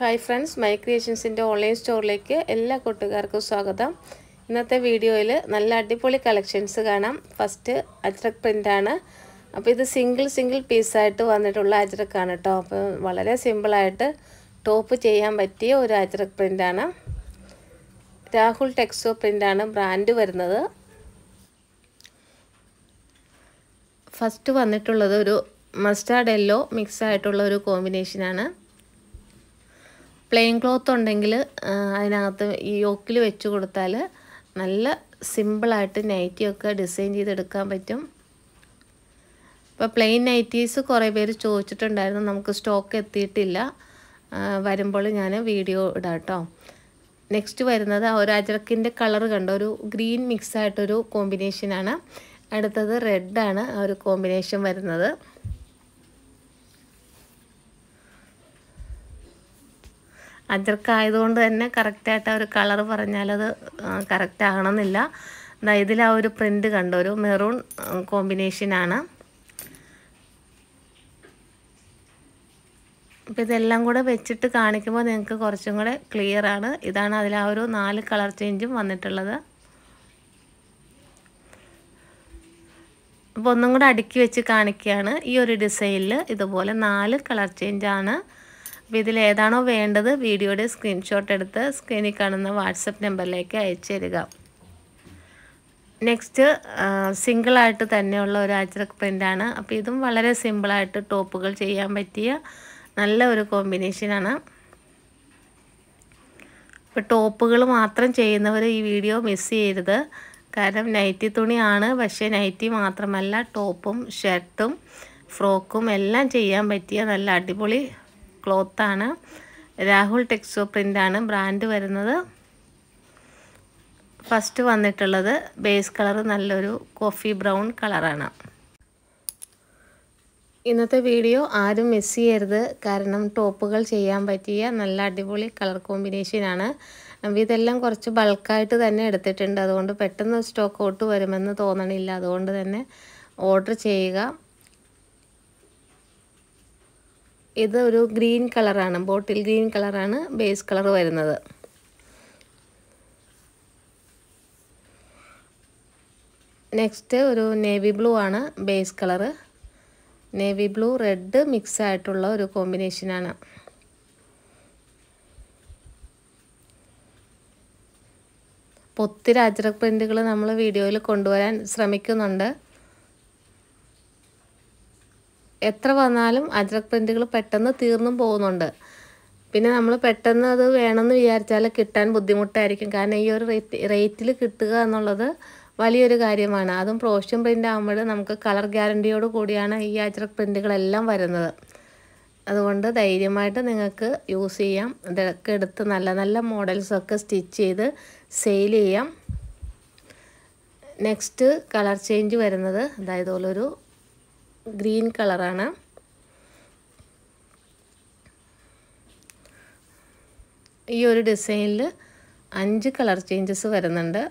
hi friends my ക്രിയേഷൻസിൻ്റെ online സ്റ്റോറിലേക്ക് എല്ലാ കൂട്ടുകാർക്കും സ്വാഗതം ഇന്നത്തെ വീഡിയോയിൽ നല്ല അടിപൊളി കളക്ഷൻസ് കാണാം ഫസ്റ്റ് അജ്രക് പ്രിൻ്റാണ് അപ്പോൾ ഇത് സിംഗിൾ സിംഗിൾ പീസായിട്ട് വന്നിട്ടുള്ള അജ്രക്കാണ് കേട്ടോ അപ്പോൾ വളരെ സിമ്പിളായിട്ട് ടോപ്പ് ചെയ്യാൻ പറ്റിയ ഒരു അജ്രക് പ്രിൻ്റാണ് രാഹുൽ ടെക്സോ പ്രിൻ്റാണ് ബ്രാൻഡ് വരുന്നത് ഫസ്റ്റ് വന്നിട്ടുള്ളത് ഒരു മസ്റ്റാർഡ് യെല്ലോ മിക്സ് ആയിട്ടുള്ള ഒരു കോമ്പിനേഷനാണ് പ്ലെയിൻ ക്ലോത്ത് ഉണ്ടെങ്കിൽ അതിനകത്ത് ഈ യോക്കിൽ വെച്ച് കൊടുത്താൽ നല്ല സിമ്പിളായിട്ട് നൈറ്റിയൊക്കെ ഡിസൈൻ ചെയ്തെടുക്കാൻ പറ്റും ഇപ്പോൾ പ്ലെയിൻ നൈറ്റീസ് കുറേ പേര് ചോദിച്ചിട്ടുണ്ടായിരുന്നു നമുക്ക് സ്റ്റോക്ക് എത്തിയിട്ടില്ല വരുമ്പോൾ ഞാൻ വീഡിയോ ഇടാം കേട്ടോ നെക്സ്റ്റ് വരുന്നത് ഒരു അജറക്കിൻ്റെ കളർ കണ്ട ഒരു ഗ്രീൻ മിക്സ് ആയിട്ടൊരു കോമ്പിനേഷനാണ് അടുത്തത് റെഡാണ് ആ ഒരു കോമ്പിനേഷൻ വരുന്നത് അജർക്കായതുകൊണ്ട് തന്നെ കറക്റ്റായിട്ട് ആ ഒരു കളർ പറഞ്ഞാലത് കറക്റ്റ് ആകണമെന്നില്ല ഇതിൽ ആ ഒരു പ്രിൻ്റ് കണ്ട ഒരു മെറൂൺ കോമ്പിനേഷനാണ് അപ്പോൾ ഇതെല്ലാം കൂടെ വെച്ചിട്ട് കാണിക്കുമ്പോൾ നിങ്ങൾക്ക് കുറച്ചും കൂടെ ക്ലിയർ ആണ് ഇതാണ് അതിൽ ആ ഒരു നാല് കളർ ചേഞ്ചും വന്നിട്ടുള്ളത് അപ്പോൾ ഒന്നും കൂടെ അടുക്കി വെച്ച് കാണിക്കുകയാണ് ഈ ഒരു ഡിസൈനിൽ ഇതുപോലെ നാല് കളർ ചേഞ്ചാണ് ആണ് അപ്പോൾ ഇതിലേതാണോ വേണ്ടത് വീഡിയോയുടെ സ്ക്രീൻഷോട്ട് എടുത്ത് സ്ക്രീനിൽ കാണുന്ന വാട്സപ്പ് നമ്പറിലേക്ക് അയച്ചു തരിക നെക്സ്റ്റ് സിംഗിളായിട്ട് തന്നെയുള്ള ഒരു അജ്രക് പ്രിൻ്റാണ് അപ്പോൾ ഇതും വളരെ സിമ്പിളായിട്ട് ടോപ്പുകൾ ചെയ്യാൻ പറ്റിയ നല്ല ഒരു കോമ്പിനേഷനാണ് ഇപ്പോൾ ടോപ്പുകൾ മാത്രം ചെയ്യുന്നവർ ഈ വീഡിയോ മിസ് ചെയ്യരുത് കാരണം നൈറ്റി തുണിയാണ് പക്ഷേ നൈറ്റി മാത്രമല്ല ടോപ്പും ഷർട്ടും ഫ്രോക്കും എല്ലാം ചെയ്യാൻ പറ്റിയ നല്ല അടിപൊളി ക്ലോത്താണ് രാഹുൽ ടെക്സ്റ്റോ പ്രിൻ്റാണ് ബ്രാൻഡ് വരുന്നത് ഫസ്റ്റ് വന്നിട്ടുള്ളത് ബേസ് കളർ നല്ലൊരു കോഫി ബ്രൗൺ കളറാണ് ഇന്നത്തെ വീഡിയോ ആരും മിസ് ചെയ്യരുത് കാരണം ടോപ്പുകൾ ചെയ്യാൻ പറ്റിയ നല്ല അടിപൊളി കളർ കോമ്പിനേഷനാണ് ഇതെല്ലാം കുറച്ച് ബൾക്കായിട്ട് തന്നെ എടുത്തിട്ടുണ്ട് അതുകൊണ്ട് പെട്ടെന്ന് സ്റ്റോക്ക് ഔട്ട് വരുമെന്ന് തോന്നണില്ല അതുകൊണ്ട് തന്നെ ഓർഡർ ചെയ്യുക ഇത് ഒരു ഗ്രീൻ കളറാണ് ബോട്ടിൽ ഗ്രീൻ കളറാണ് ബേസ് കളർ വരുന്നത് നെക്സ്റ്റ് ഒരു നേവി ബ്ലൂ ആണ് base colour navy blue red mix ആയിട്ടുള്ള ഒരു കോമ്പിനേഷനാണ് അപ്പോൾ പ്രിൻറ്റുകൾ നമ്മൾ വീഡിയോയിൽ കൊണ്ടുവരാൻ ശ്രമിക്കുന്നുണ്ട് എത്ര വന്നാലും അജ്രക് പ്രിൻറ്റുകൾ പെട്ടെന്ന് തീർന്നും പോകുന്നുണ്ട് പിന്നെ നമ്മൾ പെട്ടെന്ന് അത് വേണമെന്ന് വിചാരിച്ചാൽ കിട്ടാൻ ബുദ്ധിമുട്ടായിരിക്കും കാരണം ഈ ഒരു റേറ്റ് റേറ്റിൽ കിട്ടുക എന്നുള്ളത് വലിയൊരു കാര്യമാണ് അതും പ്രോഷ്യൻ പ്രിൻ്റ് ആകുമ്പോൾ നമുക്ക് കളർ ഗ്യാരണ്ടിയോട് കൂടിയാണ് ഈ അജ്രക് പ്രിൻറ്റുകളെല്ലാം വരുന്നത് അതുകൊണ്ട് ധൈര്യമായിട്ട് നിങ്ങൾക്ക് യൂസ് ചെയ്യാം ഇതൊക്കെ എടുത്ത് നല്ല നല്ല മോഡൽസൊക്കെ സ്റ്റിച്ച് ചെയ്ത് സെയിൽ ചെയ്യാം നെക്സ്റ്റ് കളർ ചേഞ്ച് വരുന്നത് അതായത് ഒരു ഗ്രീൻ കളറാണ് ഈ ഒരു ഡിസൈനിൽ അഞ്ച് കളർ ചേഞ്ചസ് വരുന്നുണ്ട്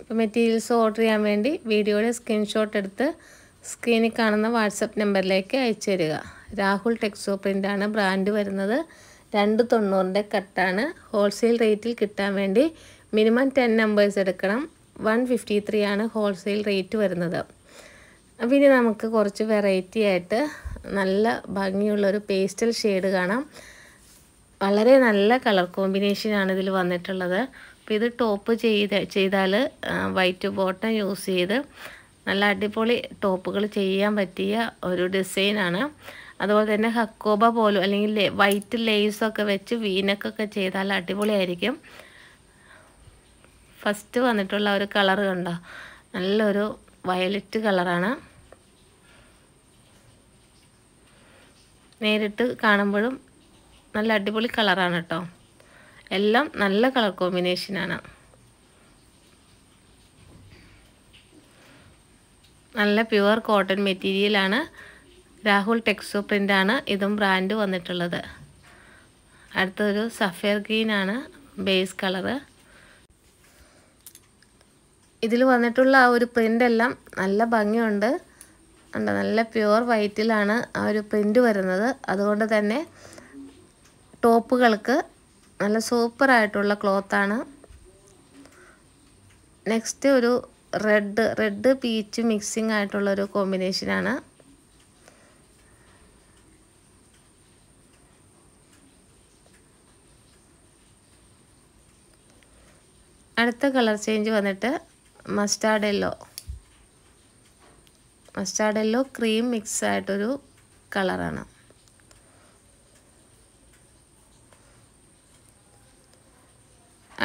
ഇപ്പോൾ മെറ്റീരിയൽസ് ഓർഡർ ചെയ്യാൻ വേണ്ടി വീഡിയോയുടെ സ്ക്രീൻഷോട്ട് എടുത്ത് സ്ക്രീനിൽ കാണുന്ന വാട്സപ്പ് നമ്പറിലേക്ക് അയച്ചു തരിക രാഹുൽ ടെക്സോ പ്രിൻ്റാണ് ബ്രാൻഡ് വരുന്നത് രണ്ട് തൊണ്ണൂറിൻ്റെ കട്ടാണ് ഹോൾസെയിൽ റേറ്റിൽ കിട്ടാൻ വേണ്ടി മിനിമം ടെൻ നമ്പേഴ്സ് എടുക്കണം വൺ ഫിഫ്റ്റി ത്രീ ആണ് ഹോൾസെയിൽ റേറ്റ് വരുന്നത് പിന്നെ നമുക്ക് കുറച്ച് വെറൈറ്റി ആയിട്ട് നല്ല ഭംഗിയുള്ളൊരു പേസ്റ്റൽ ഷെയ്ഡ് കാണാം വളരെ നല്ല കളർ കോമ്പിനേഷനാണ് ഇതിൽ വന്നിട്ടുള്ളത് അപ്പോൾ ഇത് ടോപ്പ് ചെയ്ത് ചെയ്താൽ വൈറ്റ് ബോട്ടം യൂസ് ചെയ്ത് നല്ല അടിപൊളി ടോപ്പുകൾ ചെയ്യാൻ പറ്റിയ ഒരു ഡിസൈനാണ് അതുപോലെ തന്നെ ഹക്കോബ പോലും അല്ലെങ്കിൽ വൈറ്റ് ലേസൊക്കെ വെച്ച് വീനക്കൊക്കെ ചെയ്താൽ അടിപൊളിയായിരിക്കും ഫസ്റ്റ് വന്നിട്ടുള്ള ഒരു കളർ കണ്ടോ നല്ലൊരു വയലറ്റ് കളറാണ് നേരിട്ട് കാണുമ്പോഴും നല്ല അടിപൊളി കളറാണ് കേട്ടോ എല്ലാം നല്ല കളർ കോമ്പിനേഷനാണ് നല്ല പ്യുവർ കോട്ടൺ മെറ്റീരിയലാണ് രാഹുൽ ടെക്സോ പ്രിൻ്റാണ് ഇതും ബ്രാൻഡ് വന്നിട്ടുള്ളത് അടുത്തൊരു സഫയർ ഗ്രീനാണ് ബേസ് കളറ് ഇതിൽ വന്നിട്ടുള്ള ആ ഒരു പ്രിൻ്റ് എല്ലാം നല്ല ഭംഗിയുണ്ട് ഉണ്ട് നല്ല പ്യുവർ വൈറ്റിലാണ് ആ ഒരു പ്രിൻ്റ് വരുന്നത് അതുകൊണ്ട് തന്നെ ടോപ്പുകൾക്ക് നല്ല സൂപ്പറായിട്ടുള്ള ക്ലോത്താണ് നെക്സ്റ്റ് ഒരു റെഡ് റെഡ് പീച്ച് മിക്സിംഗ് ആയിട്ടുള്ളൊരു കോമ്പിനേഷനാണ് അടുത്ത കളർ ചേഞ്ച് വന്നിട്ട് mustard yellow mustard yellow cream mix ആയിട്ടൊരു കളറാണ്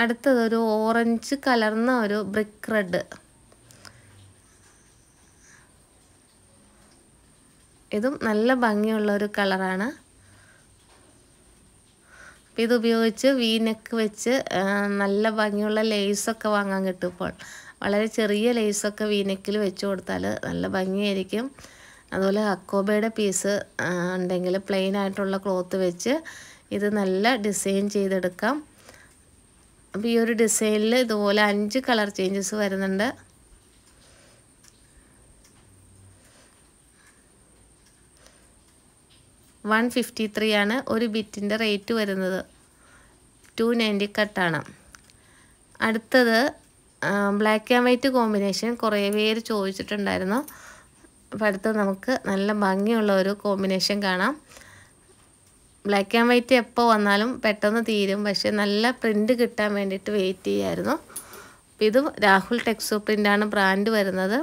അടുത്തതൊരു ഓറഞ്ച് കലർന്ന ഒരു ബ്രിക്ക് റെഡ് ഇതും നല്ല ഭംഗിയുള്ള ഒരു കളറാണ് ഇത് ഉപയോഗിച്ച് വീനക്ക് വെച്ച് നല്ല ഭംഗിയുള്ള ലേസൊക്കെ വാങ്ങാൻ കിട്ടും ഇപ്പോൾ വളരെ ചെറിയ ലേസൊക്കെ വീനക്കിൽ വെച്ച് കൊടുത്താൽ നല്ല ഭംഗിയായിരിക്കും അതുപോലെ അക്കോബയുടെ പീസ് ഉണ്ടെങ്കിൽ പ്ലെയിൻ ആയിട്ടുള്ള ക്ലോത്ത് വെച്ച് ഇത് നല്ല ഡിസൈൻ ചെയ്തെടുക്കാം അപ്പോൾ ഈ ഒരു ഡിസൈനിൽ ഇതുപോലെ അഞ്ച് കളർ ചേഞ്ചസ് വരുന്നുണ്ട് വൺ ഫിഫ്റ്റി ത്രീ ആണ് ഒരു ബിറ്റിൻ്റെ റേറ്റ് വരുന്നത് ടു നയൻറ്റി കട്ടാണ് അടുത്തത് ബ്ലാക്ക് ആൻഡ് വൈറ്റ് കോമ്പിനേഷൻ കുറേ പേര് ചോദിച്ചിട്ടുണ്ടായിരുന്നു അപ്പം അടുത്ത് നമുക്ക് നല്ല ഭംഗിയുള്ള ഒരു കോമ്പിനേഷൻ കാണാം ബ്ലാക്ക് ആൻഡ് വൈറ്റ് എപ്പോൾ വന്നാലും പെട്ടെന്ന് തീരും പക്ഷേ നല്ല പ്രിൻറ്റ് കിട്ടാൻ വേണ്ടിയിട്ട് വെയിറ്റ് ചെയ്യായിരുന്നു ഇത് രാഹുൽ ടെക്സോ പ്രിൻ്റാണ് ബ്രാൻഡ് വരുന്നത്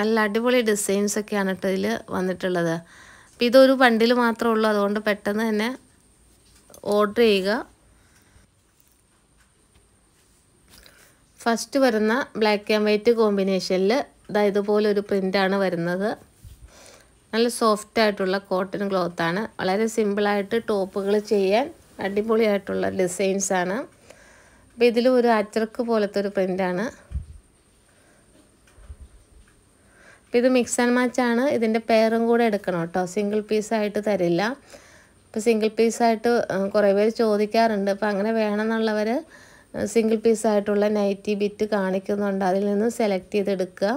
നല്ല അടിപൊളി ഡിസൈൻസ് ഒക്കെയാണ് കേട്ടോ ഇതിൽ വന്നിട്ടുള്ളത് അപ്പോൾ ഇതൊരു ബണ്ടിൽ മാത്രമേ ഉള്ളൂ അതുകൊണ്ട് പെട്ടെന്ന് തന്നെ ഓർഡർ ചെയ്യുക ഫസ്റ്റ് വരുന്ന ബ്ലാക്ക് ആൻഡ് വൈറ്റ് കോമ്പിനേഷനിൽ ഇതാ ഇതുപോലെ ഒരു പ്രിൻ്റാണ് വരുന്നത് നല്ല സോഫ്റ്റ് ആയിട്ടുള്ള കോട്ടൺ ക്ലോത്താണ് വളരെ സിമ്പിളായിട്ട് ടോപ്പുകൾ ചെയ്യാൻ അടിപൊളിയായിട്ടുള്ള ഡിസൈൻസാണ് അപ്പോൾ ഇതിൽ ഒരു അച്ചർക്ക് പോലത്തെ ഒരു പ്രിൻ്റാണ് അപ്പോൾ ഇത് മിക്സ് ആൻഡ് മാച്ചാണ് ഇതിൻ്റെ പെയറും കൂടെ എടുക്കണം കേട്ടോ സിംഗിൾ പീസായിട്ട് തരില്ല അപ്പോൾ സിംഗിൾ പീസായിട്ട് കുറേ പേര് ചോദിക്കാറുണ്ട് അപ്പോൾ അങ്ങനെ വേണമെന്നുള്ളവർ സിംഗിൾ പീസായിട്ടുള്ള നൈറ്റി ബിറ്റ് കാണിക്കുന്നുണ്ട് അതിൽ നിന്ന് സെലക്ട് ചെയ്തെടുക്കുക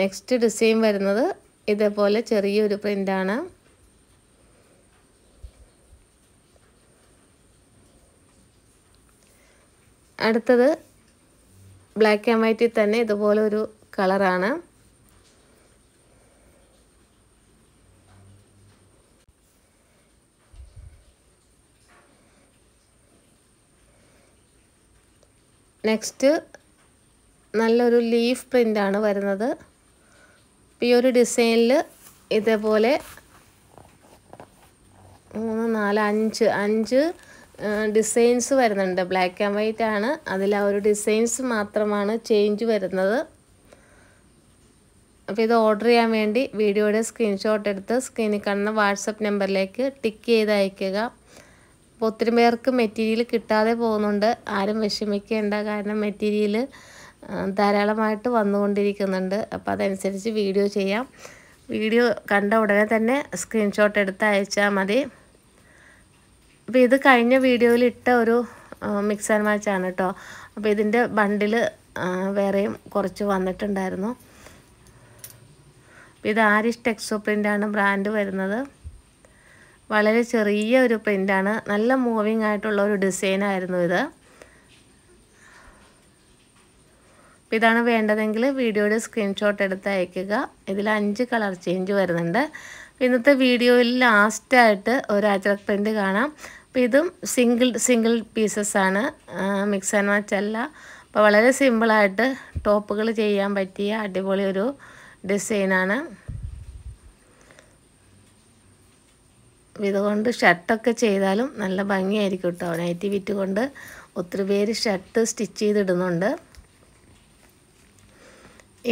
നെക്സ്റ്റ് ഡിസൈൻ വരുന്നത് ഇതേപോലെ ചെറിയൊരു പ്രിൻ്റാണ് അടുത്തത് ബ്ലാക്ക് ആൻഡ് വൈറ്റിൽ തന്നെ ഇതുപോലെ ഒരു കളറാണ് നെക്സ്റ്റ് നല്ലൊരു ലീഫ് പ്രിൻ്റാണ് വരുന്നത് ഈ ഒരു ഡിസൈനിൽ ഇതേപോലെ മൂന്ന് നാല് അഞ്ച് അഞ്ച് ഡിസൈൻസ് വരുന്നുണ്ട് ബ്ലാക്ക് ആൻഡ് വൈറ്റ് ആണ് അതിൽ ആ ഒരു ഡിസൈൻസ് മാത്രമാണ് ചേഞ്ച് വരുന്നത് അപ്പോൾ ഇത് ഓർഡർ ചെയ്യാൻ വേണ്ടി വീഡിയോയുടെ സ്ക്രീൻഷോട്ട് എടുത്ത് സ്ക്രീനിൽ കാണുന്ന വാട്സപ്പ് നമ്പറിലേക്ക് ടിക്ക് ചെയ്ത് അയയ്ക്കുക അപ്പോൾ ഒത്തിരി പേർക്ക് മെറ്റീരിയൽ കിട്ടാതെ പോകുന്നുണ്ട് ആരും വിഷമിക്കേണ്ട കാരണം മെറ്റീരിയൽ ധാരാളമായിട്ട് വന്നുകൊണ്ടിരിക്കുന്നുണ്ട് അപ്പോൾ അതനുസരിച്ച് വീഡിയോ ചെയ്യാം വീഡിയോ കണ്ട ഉടനെ തന്നെ സ്ക്രീൻഷോട്ട് എടുത്ത് അയച്ചാൽ മതി അപ്പോൾ ഇത് കഴിഞ്ഞ വീഡിയോയിൽ ഇട്ട ഒരു മിക്സ് ആൻഡ് മാച്ചാണ് കേട്ടോ അപ്പോൾ ഇതിൻ്റെ ബണ്ടിൽ വേറെയും കുറച്ച് വന്നിട്ടുണ്ടായിരുന്നു ഇത് ആരിഷ് ടെക്സോ പ്രിൻ്റാണ് ബ്രാൻഡ് വരുന്നത് വളരെ ചെറിയ ഒരു പ്രിൻ്റാണ് നല്ല മൂവിങ് ആയിട്ടുള്ള ഒരു ഡിസൈനായിരുന്നു ഇത് ഇതാണ് വേണ്ടതെങ്കിൽ വീഡിയോയുടെ സ്ക്രീൻഷോട്ട് എടുത്ത് അയക്കുക ഇതിൽ അഞ്ച് കളർ ചേഞ്ച് വരുന്നുണ്ട് ഇന്നത്തെ വീഡിയോയിൽ ലാസ്റ്റായിട്ട് ഒരു അജ്രക് പ്രിൻ്റ് കാണാം അപ്പം ഇതും സിംഗിൾ സിംഗിൾ പീസസ് ആണ് മിക്സ് ആൻഡ് മാച്ച് അല്ല അപ്പോൾ വളരെ സിമ്പിളായിട്ട് ടോപ്പുകൾ ചെയ്യാൻ പറ്റിയ അടിപൊളി ഒരു ഡിസൈനാണ് ഇതുകൊണ്ട് ഷർട്ടൊക്കെ ചെയ്താലും നല്ല ഭംഗിയായിരിക്കും കേട്ടോ നൈറ്റി വിറ്റ് കൊണ്ട് ഒത്തിരി പേര് ഷർട്ട് സ്റ്റിച്ച് ചെയ്തിടുന്നുണ്ട്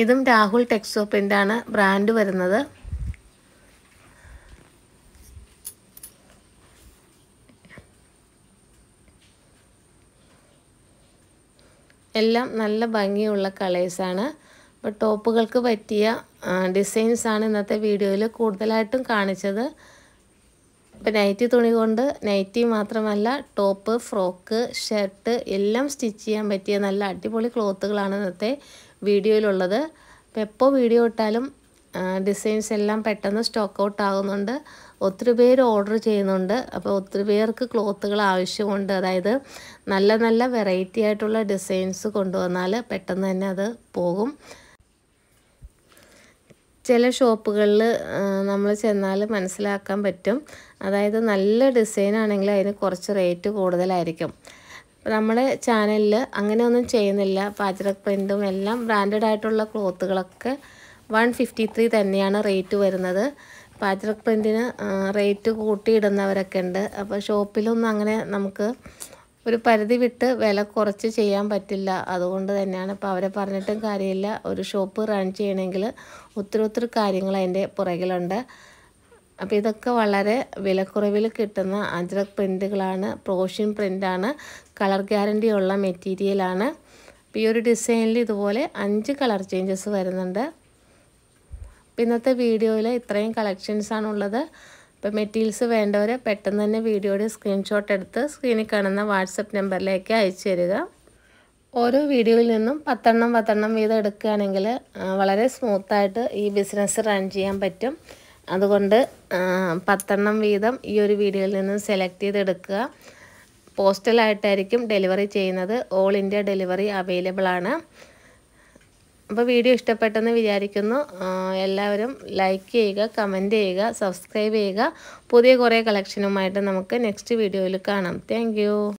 ഇതും രാഹുൽ ടെക്സോപ്പിൻ്റെ ആണ് ബ്രാൻഡ് വരുന്നത് എല്ലാം നല്ല ഭംഗിയുള്ള കളേഴ്സാണ് അപ്പോൾ ടോപ്പുകൾക്ക് പറ്റിയ ഡിസൈൻസാണ് ഇന്നത്തെ വീഡിയോയിൽ കൂടുതലായിട്ടും കാണിച്ചത് ഇപ്പം നൈറ്റി തുണി കൊണ്ട് നൈറ്റി മാത്രമല്ല ടോപ്പ് ഫ്രോക്ക് ഷർട്ട് എല്ലാം സ്റ്റിച്ച് ചെയ്യാൻ പറ്റിയ നല്ല അടിപൊളി ക്ലോത്തുകളാണ് ഇന്നത്തെ വീഡിയോയിലുള്ളത് അപ്പോൾ എപ്പോൾ വീഡിയോ ഇട്ടാലും ഡിസൈൻസ് എല്ലാം പെട്ടെന്ന് സ്റ്റോക്ക് ഔട്ട് ആകുന്നുണ്ട് ഒത്തിരി പേര് ഓർഡർ ചെയ്യുന്നുണ്ട് അപ്പോൾ ഒത്തിരി പേർക്ക് ക്ലോത്തുകൾ ആവശ്യമുണ്ട് അതായത് നല്ല നല്ല വെറൈറ്റി ആയിട്ടുള്ള ഡിസൈൻസ് കൊണ്ടുവന്നാൽ പെട്ടെന്ന് തന്നെ അത് പോകും ചില ഷോപ്പുകളിൽ നമ്മൾ ചെന്നാൽ മനസ്സിലാക്കാൻ പറ്റും അതായത് നല്ല ഡിസൈൻ ആണെങ്കിൽ അതിന് കുറച്ച് റേറ്റ് കൂടുതലായിരിക്കും നമ്മുടെ ചാനലിൽ അങ്ങനെയൊന്നും ചെയ്യുന്നില്ല പാചക പ്രിൻറ്റും എല്ലാം ബ്രാൻഡഡ് ആയിട്ടുള്ള ക്ലോത്തുകളൊക്കെ വൺ ഫിഫ്റ്റി ത്രീ തന്നെയാണ് റേറ്റ് വരുന്നത് പാചക പ്രിൻറ്റിന് റേറ്റ് കൂട്ടിയിടുന്നവരൊക്കെ ഉണ്ട് അപ്പോൾ ഷോപ്പിലൊന്നും അങ്ങനെ നമുക്ക് ഒരു പരിധി വിട്ട് വില കുറച്ച് ചെയ്യാൻ പറ്റില്ല അതുകൊണ്ട് തന്നെയാണ് ഇപ്പോൾ അവരെ പറഞ്ഞിട്ടും കാര്യമില്ല ഒരു ഷോപ്പ് റൺ ചെയ്യണമെങ്കിൽ ഒത്തിരി ഒത്തിരി കാര്യങ്ങൾ അതിൻ്റെ പുറകിലുണ്ട് അപ്പോൾ ഇതൊക്കെ വളരെ വിലക്കുറവിൽ കിട്ടുന്ന അജ്രക് പ്രിൻറ്റുകളാണ് പ്രോഷ്യൻ പ്രിൻ്റാണ് കളർ ഗ്യാരൻ്റി ഉള്ള മെറ്റീരിയലാണ് അപ്പോൾ ഈ ഒരു ഡിസൈനിൽ ഇതുപോലെ അഞ്ച് കളർ ചേഞ്ചസ് വരുന്നുണ്ട് ഇന്നത്തെ വീഡിയോയിൽ ഇത്രയും കളക്ഷൻസാണ് ഉള്ളത് അപ്പോൾ മെറ്റീരിയൽസ് വേണ്ടവർ പെട്ടെന്ന് തന്നെ വീഡിയോയുടെ സ്ക്രീൻഷോട്ട് എടുത്ത് സ്ക്രീനിൽ കാണുന്ന വാട്സപ്പ് നമ്പറിലേക്ക് അയച്ചു തരിക ഓരോ വീഡിയോയിൽ നിന്നും പത്തെണ്ണം പത്തെണ്ണം വീതം എടുക്കുകയാണെങ്കിൽ വളരെ സ്മൂത്തായിട്ട് ഈ ബിസിനസ് റൺ ചെയ്യാൻ പറ്റും അതുകൊണ്ട് പത്തെണ്ണം വീതം ഈ ഒരു വീഡിയോയിൽ നിന്നും സെലക്ട് ചെയ്തെടുക്കുക പോസ്റ്റലായിട്ടായിരിക്കും ഡെലിവറി ചെയ്യുന്നത് ഓൾ ഇന്ത്യ ഡെലിവറി അവൈലബിൾ ആണ് അപ്പോൾ വീഡിയോ ഇഷ്ടപ്പെട്ടെന്ന് വിചാരിക്കുന്നു എല്ലാവരും ലൈക്ക് ചെയ്യുക കമൻറ്റ് ചെയ്യുക സബ്സ്ക്രൈബ് ചെയ്യുക പുതിയ കുറേ കളക്ഷനുമായിട്ട് നമുക്ക് നെക്സ്റ്റ് വീഡിയോയിൽ കാണാം താങ്ക്